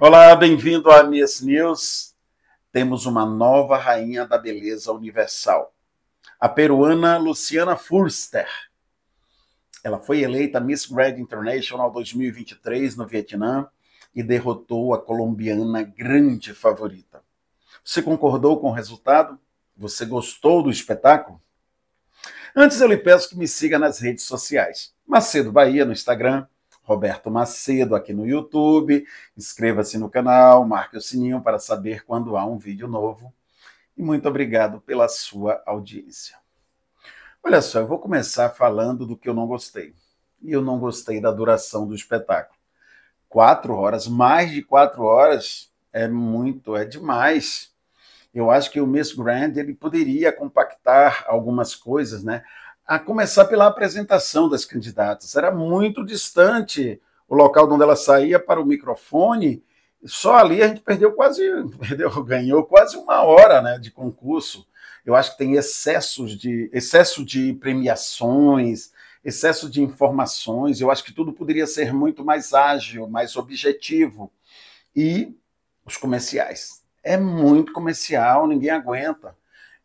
Olá, bem-vindo à Miss News. Temos uma nova rainha da beleza universal, a peruana Luciana Furster. Ela foi eleita Miss Grand International 2023 no Vietnã e derrotou a colombiana grande favorita. Você concordou com o resultado? Você gostou do espetáculo? Antes eu lhe peço que me siga nas redes sociais. Macedo Bahia no Instagram, Roberto Macedo aqui no YouTube. Inscreva-se no canal, marque o sininho para saber quando há um vídeo novo. E muito obrigado pela sua audiência. Olha só, eu vou começar falando do que eu não gostei. E eu não gostei da duração do espetáculo. Quatro horas, mais de quatro horas, é muito, é demais. Eu acho que o Miss Grand ele poderia compactar algumas coisas, né? a começar pela apresentação das candidatas. Era muito distante o local onde ela saía para o microfone. Só ali a gente perdeu quase, perdeu, ganhou quase uma hora né, de concurso. Eu acho que tem excessos de, excesso de premiações, excesso de informações. Eu acho que tudo poderia ser muito mais ágil, mais objetivo. E os comerciais. É muito comercial, ninguém aguenta.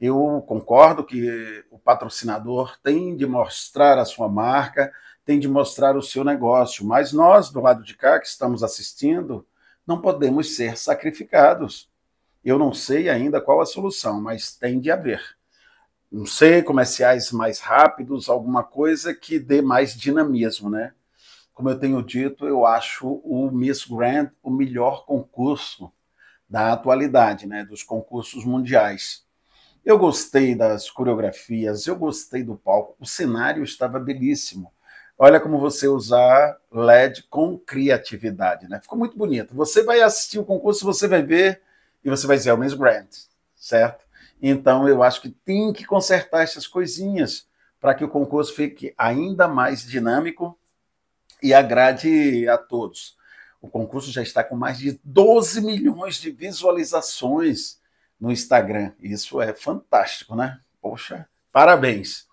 Eu concordo que o patrocinador tem de mostrar a sua marca, tem de mostrar o seu negócio, mas nós, do lado de cá, que estamos assistindo, não podemos ser sacrificados. Eu não sei ainda qual a solução, mas tem de haver. Não sei, comerciais mais rápidos, alguma coisa que dê mais dinamismo, né? Como eu tenho dito, eu acho o Miss Grand o melhor concurso da atualidade, né? Dos concursos mundiais eu gostei das coreografias, eu gostei do palco, o cenário estava belíssimo. Olha como você usar LED com criatividade, né? Ficou muito bonito. Você vai assistir o concurso, você vai ver e você vai dizer, é o Miss Grant, certo? Então eu acho que tem que consertar essas coisinhas para que o concurso fique ainda mais dinâmico e agrade a todos. O concurso já está com mais de 12 milhões de visualizações no Instagram. Isso é fantástico, né? Poxa, parabéns.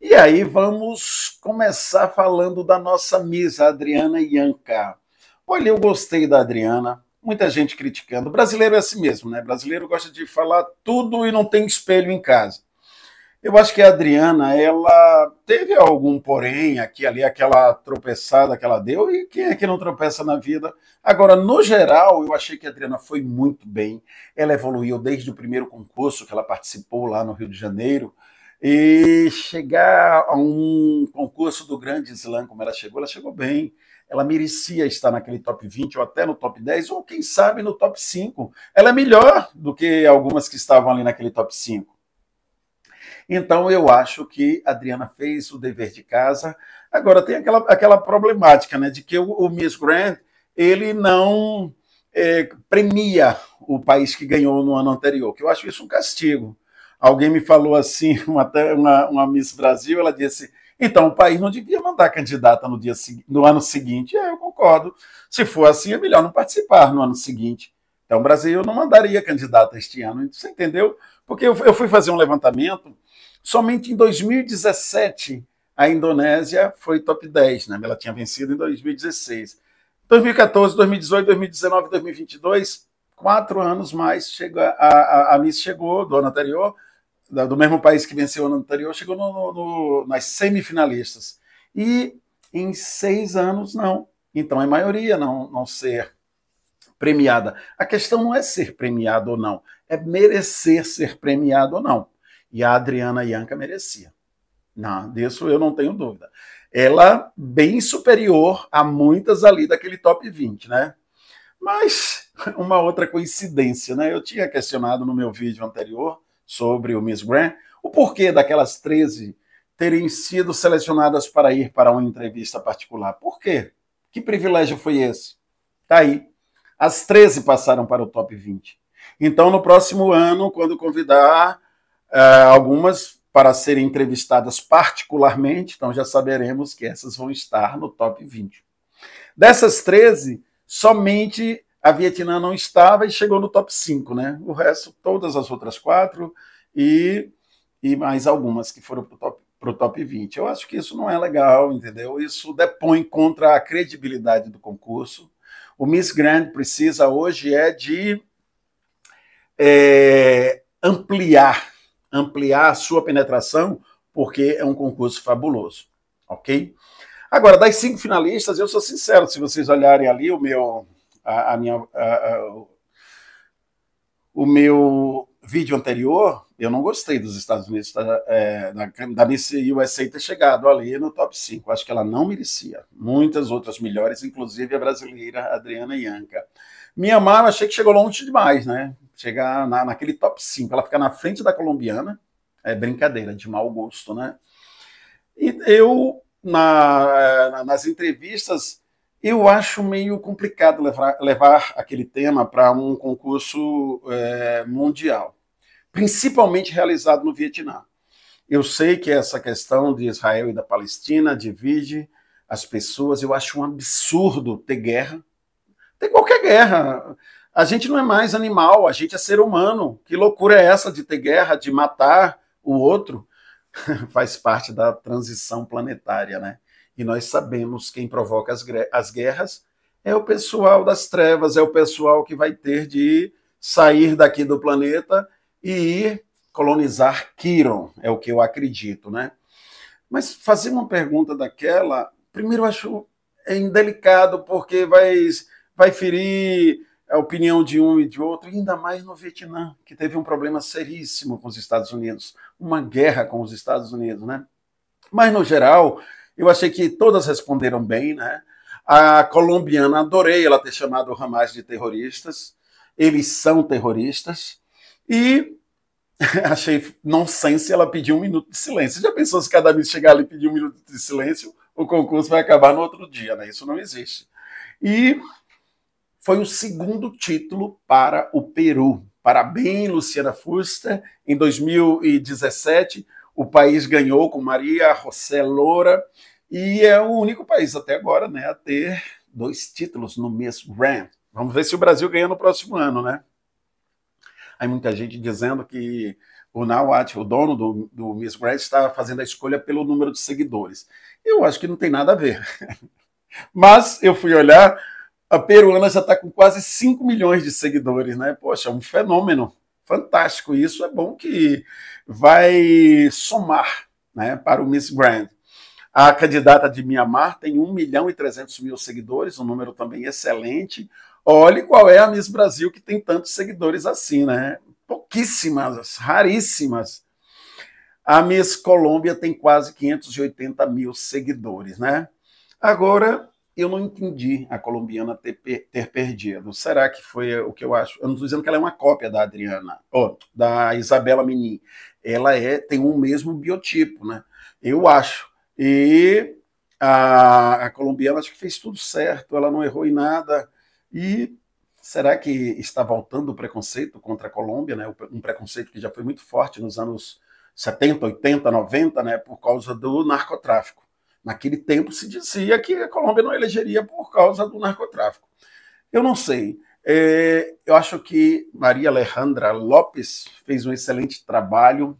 E aí vamos começar falando da nossa Miss Adriana Ianca. Olha, eu gostei da Adriana, muita gente criticando. O brasileiro é assim mesmo, né? O brasileiro gosta de falar tudo e não tem espelho em casa. Eu acho que a Adriana, ela teve algum porém aqui ali, aquela tropeçada que ela deu, e quem é que não tropeça na vida? Agora, no geral, eu achei que a Adriana foi muito bem. Ela evoluiu desde o primeiro concurso que ela participou lá no Rio de Janeiro. E chegar a um concurso do Grande Slam, como ela chegou, ela chegou bem. Ela merecia estar naquele top 20 ou até no top 10, ou quem sabe no top 5. Ela é melhor do que algumas que estavam ali naquele top 5. Então, eu acho que a Adriana fez o dever de casa. Agora, tem aquela, aquela problemática né, de que o, o Miss Grant ele não é, premia o país que ganhou no ano anterior, que eu acho isso um castigo. Alguém me falou assim, uma, uma, uma Miss Brasil, ela disse. Então o país não devia mandar candidata no, dia, no ano seguinte. É, eu concordo. Se for assim, é melhor não participar no ano seguinte. Então o Brasil não mandaria candidata este ano. Você entendeu porque eu, eu fui fazer um levantamento, somente em 2017 a Indonésia foi top 10, né? Ela tinha vencido em 2016. 2014, 2018, 2019, 2022, quatro anos mais, chega, a, a, a Miss chegou do ano anterior, do mesmo país que venceu o ano anterior, chegou no, no, nas semifinalistas. E em seis anos, não. Então é maioria não, não ser premiada. A questão não é ser premiado ou não, é merecer ser premiado ou não. E a Adriana Yanka merecia. Não, disso eu não tenho dúvida. Ela bem superior a muitas ali daquele top 20, né? Mas uma outra coincidência, né? Eu tinha questionado no meu vídeo anterior sobre o Miss Grant o porquê daquelas 13 terem sido selecionadas para ir para uma entrevista particular. Por quê? Que privilégio foi esse? Tá aí. As 13 passaram para o top 20. Então, no próximo ano, quando convidar é, algumas para serem entrevistadas particularmente, então já saberemos que essas vão estar no top 20. Dessas 13, somente a Vietnã não estava e chegou no top 5, né? O resto, todas as outras quatro e, e mais algumas que foram para o top, top 20. Eu acho que isso não é legal, entendeu? Isso depõe contra a credibilidade do concurso o Miss Grand precisa hoje é de é, ampliar, ampliar a sua penetração, porque é um concurso fabuloso, ok? Agora, das cinco finalistas, eu sou sincero, se vocês olharem ali o meu, a, a minha, a, a, o meu vídeo anterior, eu não gostei dos Estados Unidos, tá, é, da, da Miss USA ter chegado ali no top 5. Acho que ela não merecia. Muitas outras melhores, inclusive a brasileira Adriana Ianca. Mianmar, achei que chegou longe demais, né? Chegar na, naquele top 5. Ela fica na frente da colombiana. É brincadeira, de mau gosto, né? E eu, na, na, nas entrevistas, eu acho meio complicado levar, levar aquele tema para um concurso é, mundial principalmente realizado no Vietnã. Eu sei que essa questão de Israel e da Palestina divide as pessoas. Eu acho um absurdo ter guerra. Tem qualquer guerra. A gente não é mais animal, a gente é ser humano. Que loucura é essa de ter guerra, de matar o outro? Faz parte da transição planetária, né? E nós sabemos quem provoca as, as guerras é o pessoal das trevas, é o pessoal que vai ter de sair daqui do planeta e colonizar Quiron, é o que eu acredito, né? Mas fazer uma pergunta daquela, primeiro eu acho é indelicado, porque vai, vai ferir a opinião de um e de outro, ainda mais no Vietnã, que teve um problema seríssimo com os Estados Unidos, uma guerra com os Estados Unidos, né? Mas, no geral, eu achei que todas responderam bem, né? A colombiana, adorei ela ter chamado o Hamas de terroristas. Eles são terroristas. E achei nonsense ela pedir um minuto de silêncio. Já pensou se cada vez chegar ali e pedir um minuto de silêncio, o concurso vai acabar no outro dia, né? Isso não existe. E foi o segundo título para o Peru. Parabéns, Luciana Fuster. Em 2017, o país ganhou com Maria José Loura e é o único país até agora né, a ter dois títulos no Miss Grand. Vamos ver se o Brasil ganha no próximo ano, né? Aí muita gente dizendo que o Nawat, o dono do, do Miss Grant, está fazendo a escolha pelo número de seguidores. Eu acho que não tem nada a ver. Mas eu fui olhar, a peruana já está com quase 5 milhões de seguidores, né? Poxa, é um fenômeno. Fantástico. Isso é bom que vai somar né, para o Miss Grand. A candidata de Mianmar tem 1 milhão e 300 mil seguidores, um número também excelente. Olhe qual é a Miss Brasil que tem tantos seguidores assim, né? Pouquíssimas, raríssimas. A Miss Colômbia tem quase 580 mil seguidores, né? Agora, eu não entendi a colombiana ter, ter, perdido. Será que foi o que eu acho? Eu não estou dizendo que ela é uma cópia da Adriana, da Isabela Menin. Ela é, tem o um mesmo biotipo, né? Eu acho. E a, a colombiana acho que fez tudo certo, ela não errou em nada. E será que está voltando o preconceito contra a Colômbia, né? um preconceito que já foi muito forte nos anos 70, 80, 90, né? por causa do narcotráfico? Naquele tempo se dizia que a Colômbia não elegeria por causa do narcotráfico. Eu não sei. É, eu acho que Maria Alejandra Lopes fez um excelente trabalho,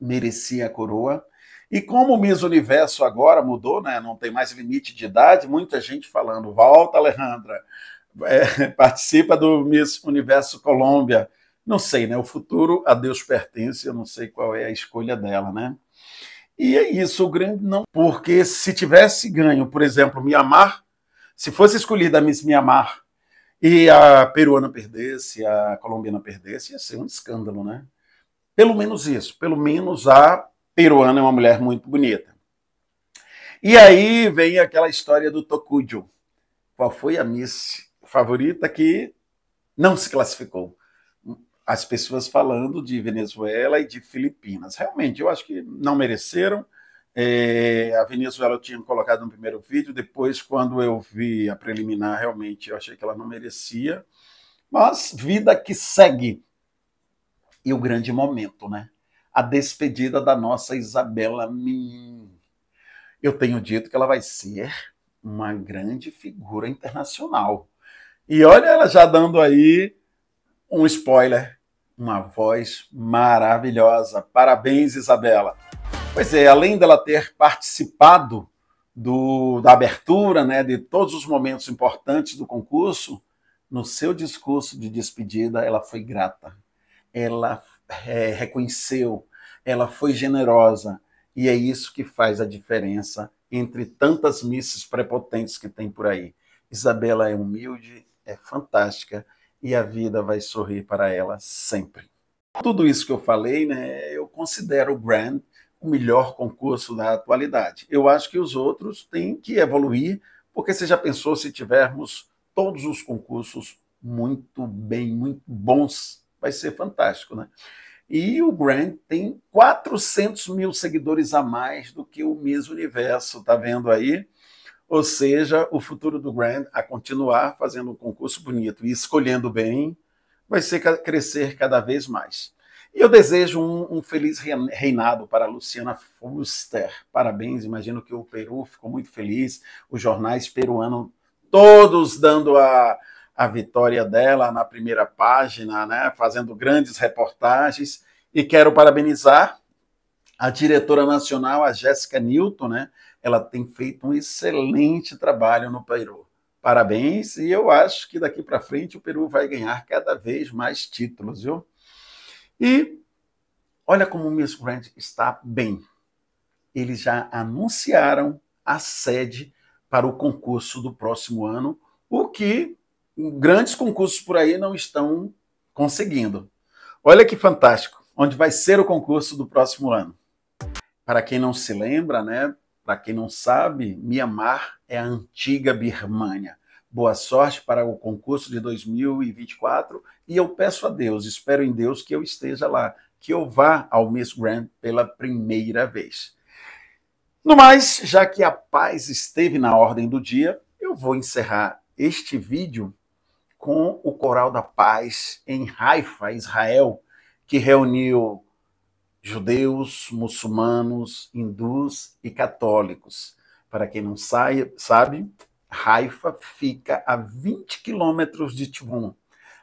merecia a coroa. E como o Miss Universo agora mudou, né, não tem mais limite de idade, muita gente falando, volta Alejandra, é, participa do Miss Universo Colômbia. Não sei, né? O futuro a Deus pertence, eu não sei qual é a escolha dela, né? E é isso, o grande não. Porque se tivesse ganho, por exemplo, Mianmar, se fosse escolhida a Miss Mianmar e a peruana perdesse, a colombiana perdesse, ia ser um escândalo, né? Pelo menos isso, pelo menos a peruana é uma mulher muito bonita. E aí vem aquela história do Tocudio. Qual foi a Miss favorita que não se classificou. As pessoas falando de Venezuela e de Filipinas. Realmente, eu acho que não mereceram. É, a Venezuela eu tinha colocado no primeiro vídeo, depois, quando eu vi a preliminar, realmente eu achei que ela não merecia. Mas vida que segue. E o grande momento, né? A despedida da nossa Isabela Menin. Eu tenho dito que ela vai ser uma grande figura internacional. E olha ela já dando aí um spoiler. Uma voz maravilhosa. Parabéns, Isabela. Pois é, além dela ter participado do, da abertura, né, de todos os momentos importantes do concurso, no seu discurso de despedida, ela foi grata. Ela é, reconheceu, ela foi generosa. E é isso que faz a diferença entre tantas misses prepotentes que tem por aí. Isabela é humilde, é fantástica e a vida vai sorrir para ela sempre. Tudo isso que eu falei, né, eu considero o Grand o melhor concurso da atualidade. Eu acho que os outros têm que evoluir, porque você já pensou se tivermos todos os concursos muito bem, muito bons, vai ser fantástico, né? E o Grand tem 400 mil seguidores a mais do que o Miss Universo, tá vendo aí? Ou seja, o futuro do Grand a continuar fazendo um concurso bonito e escolhendo bem, vai ser crescer cada vez mais. E eu desejo um, um feliz reinado para Luciana Fuster. Parabéns, imagino que o Peru ficou muito feliz, os jornais peruanos todos dando a, a vitória dela na primeira página, né, fazendo grandes reportagens. E quero parabenizar a diretora nacional, a Jéssica Newton, né, ela tem feito um excelente trabalho no Peru. Parabéns, e eu acho que daqui para frente o Peru vai ganhar cada vez mais títulos, viu? E olha como o Miss Grant está bem. Eles já anunciaram a sede para o concurso do próximo ano, o que grandes concursos por aí não estão conseguindo. Olha que fantástico, onde vai ser o concurso do próximo ano. Para quem não se lembra, né, para quem não sabe, Mianmar é a antiga Birmania. Boa sorte para o concurso de 2024 e eu peço a Deus, espero em Deus que eu esteja lá, que eu vá ao Miss Grand pela primeira vez. No mais, já que a paz esteve na ordem do dia, eu vou encerrar este vídeo com o Coral da Paz em Haifa, Israel, que reuniu judeus, muçulmanos, hindus e católicos. Para quem não saia, sabe, Haifa fica a 20 quilômetros de Tivon,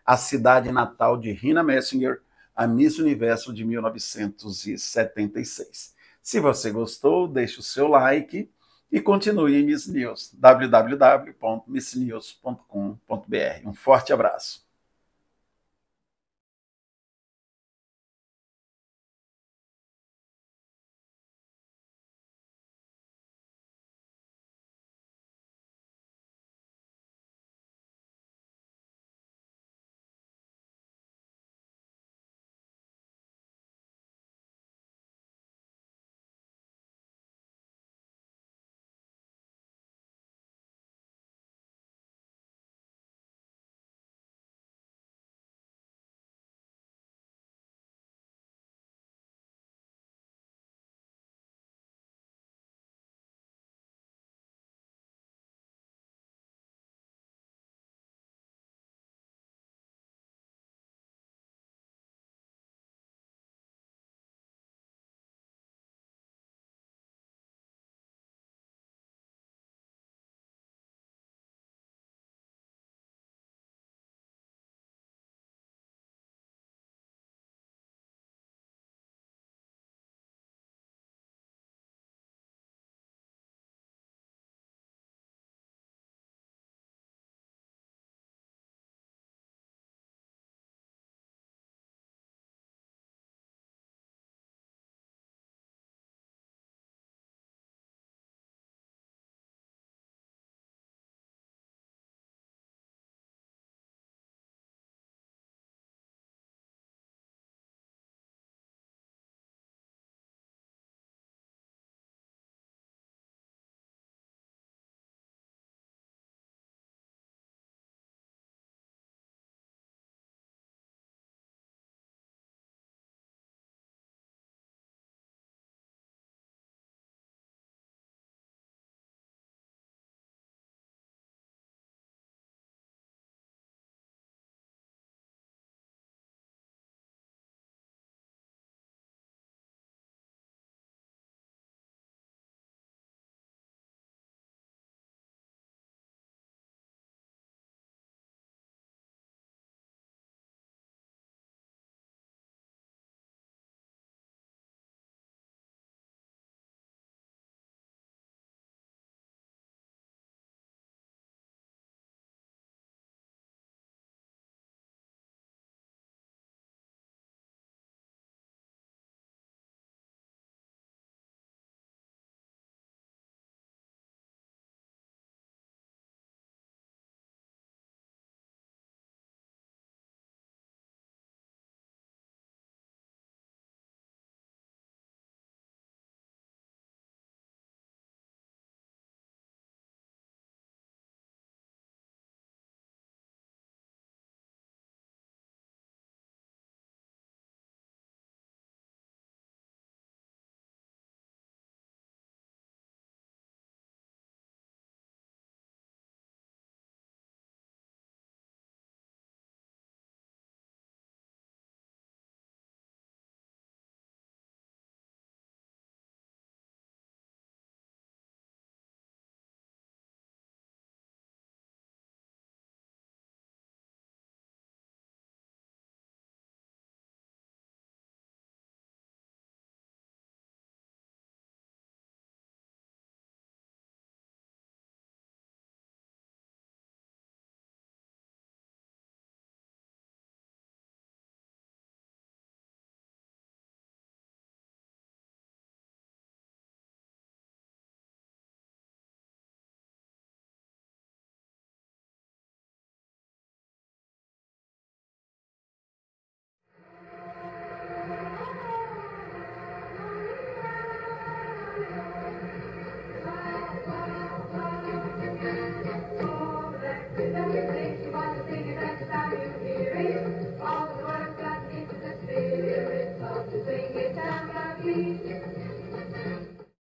a cidade natal de Rina Messinger, a Miss Universo de 1976. Se você gostou, deixe o seu like e continue em Miss News, www.missnews.com.br. Um forte abraço.